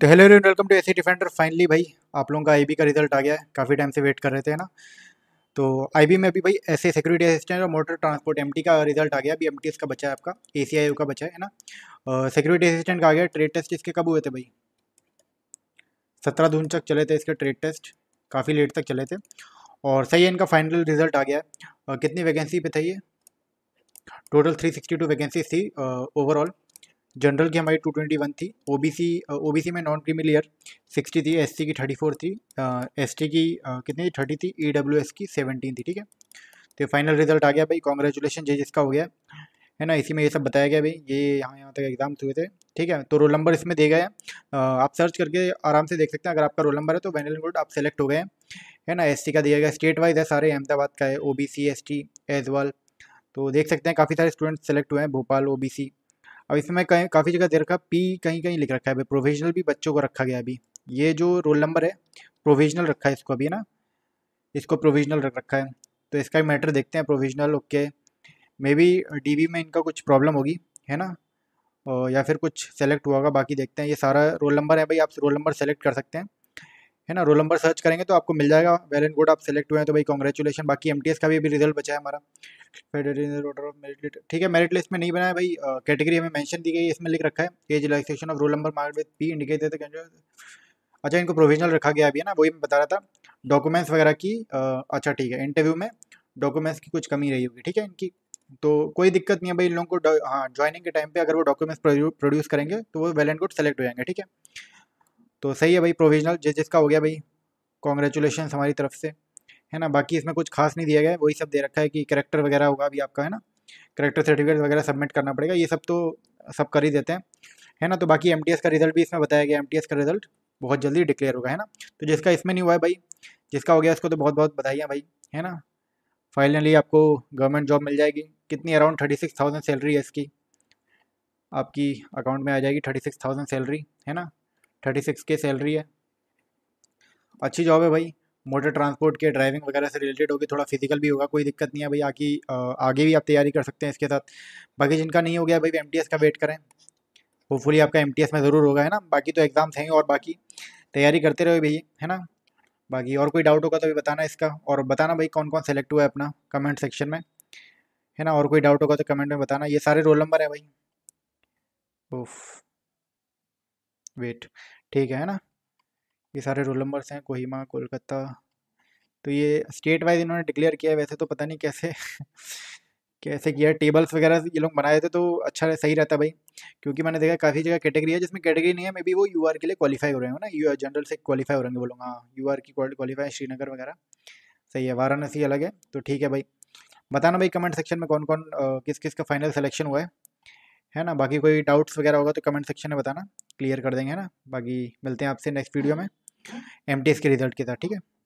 तो hello everyone welcome to AC defender finally भाई आप लोगों का आईबी का रिजल्ट आ गया है काफ़ी टाइम से वेट कर रहे थे ना तो आईबी में अभी भाई ऐसे सिक्योरिटी असिस्टेंट और मोटर ट्रांसपोर्ट एमटी का रिजल्ट आ गया अभी एमटीएस का बचा है आपका एसीआईयू का बचा है ना सिक्योरिटी असिस्टेंट का आ गया ट्रेड टेस्ट इसके कब हुए थे भाई सत्रह जून तक चले थे इसके ट्रेड टेस्ट काफ़ी लेट तक चले थे और सही है इनका फाइनल रिजल्ट आ गया है कितनी वैकेंसी पे था ये total three sixty two vacancies थी ओवरऑल जनरल की हमारी 221 थी ओबीसी ओबीसी में नॉन क्रीमिलियर 60 थी एससी की 34 थी एसटी की कितनी थी 30 थी ईडब्ल्यूएस e की 17 थी ठीक है तो फाइनल रिजल्ट आ गया भाई कॉन्ग्रेचुलेशन जे जिसका हो गया है ना इसी में ये सब बताया गया भाई ये यहाँ यहाँ तक एग्जाम हुए थे ठीक है तो रोल नंबर इसमें दे गया है आप सर्च करके आराम से देख सकते हैं अगर आपका रोल नंबर है तो वैनल रोड आप सेलेक्ट हो गए हैं है ना एससी का दिया गया स्टेट वाइज है सारे अहमदाबाद का है O B C S T Aizawl तो देख सकते हैं काफ़ी सारे स्टूडेंट्स सेलेक्ट हुए हैं भोपाल ओ बी सी अब इसमें कहीं काफ़ी जगह दे रखा पी कहीं कहीं लिख रखा है प्रोविजनल भी बच्चों को रखा गया अभी ये जो रोल नंबर है प्रोविजनल रखा है इसको अभी ना इसको प्रोविजनल रख रखा है तो इसका भी मैटर देखते हैं provisional okay maybe D में इनका कुछ प्रॉब्लम होगी है ना या फिर कुछ सेलेक्ट हुआ होगा बाकी देखते हैं ये सारा रोल नंबर है भाई आप रोल नंबर सेलेक्ट कर सकते हैं है ना रोल नंबर सर्च करेंगे तो आपको मिल जाएगा वेल एंड गुड आप सेलेक्ट हुए हैं तो भाई कॉन्ग्रेचुलेशन बाकी एम का भी अभी रिजल्ट बचा है हमारा मेरिट ठीक है मेरिट लिस्ट में नहीं बनाया भाई कैटेगरी हमें मैंशन दी गई इसमें लिख रखा है age relaxation of roll number marked with P indicate देते अच्छा इनको प्रोविजनल रखा गया अभी है ना वही मैं बता रहा था डॉक्यूमेंट्स वगैरह की अच्छा ठीक है इंटरव्यू में डॉक्यूमेंट्स की कुछ कमी रही होगी ठीक है इनकी तो कोई दिक्कत नहीं है भाई इन लोगों को हाँ ज्वाइनिंग के टाइम पे अगर वो डॉक्यूमेंट्स प्रोड्यूस करेंगे तो वो वेल एंड गुड सेलेक्ट हो जाएंगे ठीक है तो सही है भाई प्रोविजनल जिस जिसका हो गया भाई कॉन्ग्रेचुलेशन हमारी तरफ से है ना बाकी इसमें कुछ खास नहीं दिया गया वही सब दे रखा है कि करेक्टर वगैरह होगा अभी आपका है ना करेक्टर सर्टिफिकेट वगैरह सबमिट करना पड़ेगा ये सब तो सब कर ही देते हैं है ना तो बाकी एम का रिजल्ट भी इसमें बताया गया एम का रिजल्ट बहुत जल्दी डिक्लेयर होगा है ना तो जिसका इसमें नहीं हुआ है भाई जिसका हो गया उसको तो बहुत बहुत बधाई है भाई है ना फाइनली आपको गवर्नमेंट जॉब मिल जाएगी कितनी around thirty six thousand salary है इसकी आपकी अकाउंट में आ जाएगी थर्टी सिक्स थाउजेंड सैलरी है ना थर्टी सिक्स के सैलरी है अच्छी जॉब है भाई मोटर ट्रांसपोर्ट के ड्राइविंग वगैरह से रिलेटेड होगी थोड़ा फिजिकल भी होगा कोई दिक्कत नहीं है भाई आगे आगे भी आप तैयारी कर सकते हैं इसके साथ बाकी जिनका नहीं हो गया भाई एम टी का वेट करें होपफुली आपका एम में ज़रूर होगा है ना बाकी तो एग्ज़ाम्स हैं और बाकी तैयारी करते रहो भैया है ना बाकी और कोई डाउट होगा तो भी बताना इसका और बताना भाई कौन कौन सेलेक्ट हुआ है अपना कमेंट सेक्शन में है ना और कोई डाउट होगा तो कमेंट में बताना ये सारे रोल नंबर है भाई उफ़ वेट ठीक है ना ये सारे रोल नंबर्स हैं कोहिमा कोलकाता तो ये स्टेट वाइज इन्होंने डिक्लेयर किया है वैसे तो पता नहीं कैसे कैसे किया टेबल्स वगैरह ये लोग बनाए थे तो अच्छा सही रहता भाई क्योंकि मैंने देखा काफ़ी जगह कैटेगरी है जिसमें कैटेगरी नहीं है मे बी वो यू के लिए क्वालीफाई हो रहे हैं ना यू जनरल से क्वालीफाई हो रहे हैं वो लोग हाँ यू की क्वालीफाई श्रीनगर वगैरह सही है वाराणसी अलग है तो ठीक है भाई बताना भाई कमेंट सेक्शन में कौन कौन आ, किस किस का फाइनल सिलेक्शन हुआ है है ना बाकी कोई डाउट्स वगैरह होगा तो कमेंट सेक्शन में बताना क्लियर कर देंगे ना बाकी मिलते हैं आपसे नेक्स्ट वीडियो हाँ। में एम के रिजल्ट के साथ ठीक है